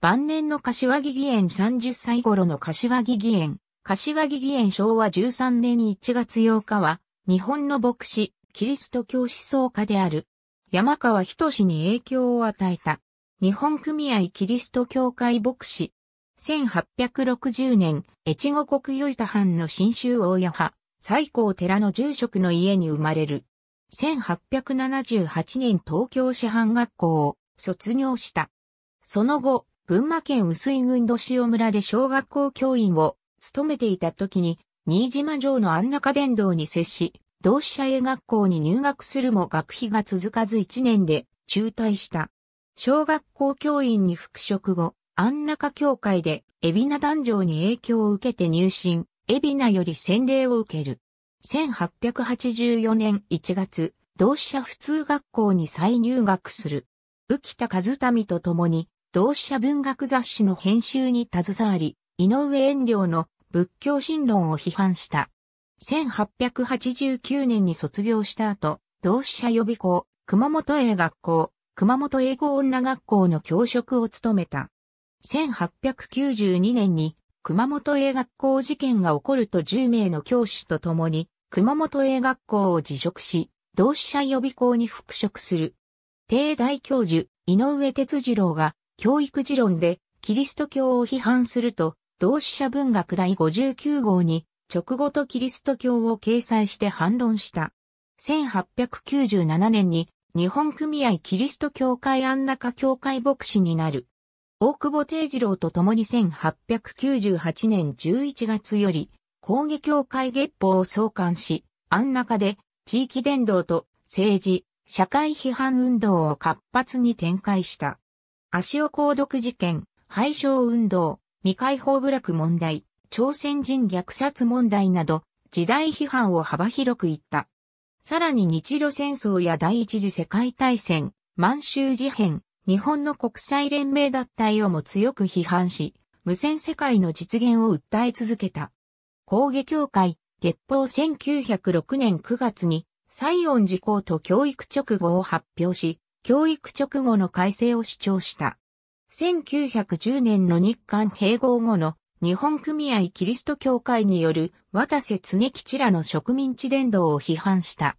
晩年の柏木義園30歳頃の柏木義園、柏木義園昭和13年1月8日は、日本の牧師、キリスト教思想家である、山川仁に影響を与えた、日本組合キリスト教会牧師、1860年、越後国与田藩の新州大谷派、最高寺の住職の家に生まれる。1878年東京市藩学校を卒業した。その後、群馬県薄井郡土塩村で小学校教員を務めていた時に、新島城の安中殿堂に接し、同志社英学校に入学するも学費が続かず1年で中退した。小学校教員に復職後、安中教会で、海老名壇上に影響を受けて入信、海老名より洗礼を受ける。1884年1月、同志社普通学校に再入学する。浮田和民と共に、同志社文学雑誌の編集に携わり、井上遠良の仏教神論を批判した。1889年に卒業した後、同志社予備校、熊本英学校、熊本英語女学校の教職を務めた。1892年に熊本英学校事件が起こると10名の教師と共に熊本英学校を辞職し、同志社予備校に復職する。帝大教授、井上哲次郎が教育持論でキリスト教を批判すると、同志社文学第59号に直後とキリスト教を掲載して反論した。1897年に日本組合キリスト教会安中教会牧師になる。大久保定次郎と共に1898年11月より、抗議教会月報を創刊し、安中で地域伝道と政治、社会批判運動を活発に展開した。足尾鉱毒事件、廃消運動、未開放部落問題、朝鮮人虐殺問題など、時代批判を幅広く言った。さらに日露戦争や第一次世界大戦、満州事変、日本の国際連盟脱退をも強く批判し、無線世界の実現を訴え続けた。工芸協会、月報1906年9月に、西恩寺項と教育直後を発表し、教育直後の改正を主張した。1910年の日韓併合後の日本組合キリスト教会による渡瀬恒吉らの植民地伝道を批判した。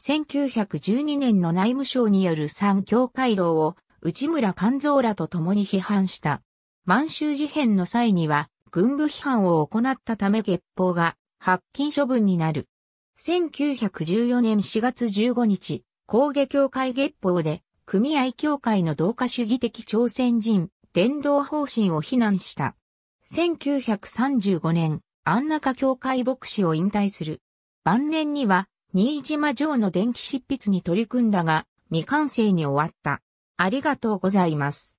1912年の内務省による三教会道を内村勘蔵らと共に批判した。満州事変の際には軍部批判を行ったため月報が発禁処分になる。1914年4月15日、工芸協会月報で、組合協会の同化主義的朝鮮人、伝道方針を非難した。1935年、安中協会牧師を引退する。晩年には、新島城の電気執筆に取り組んだが、未完成に終わった。ありがとうございます。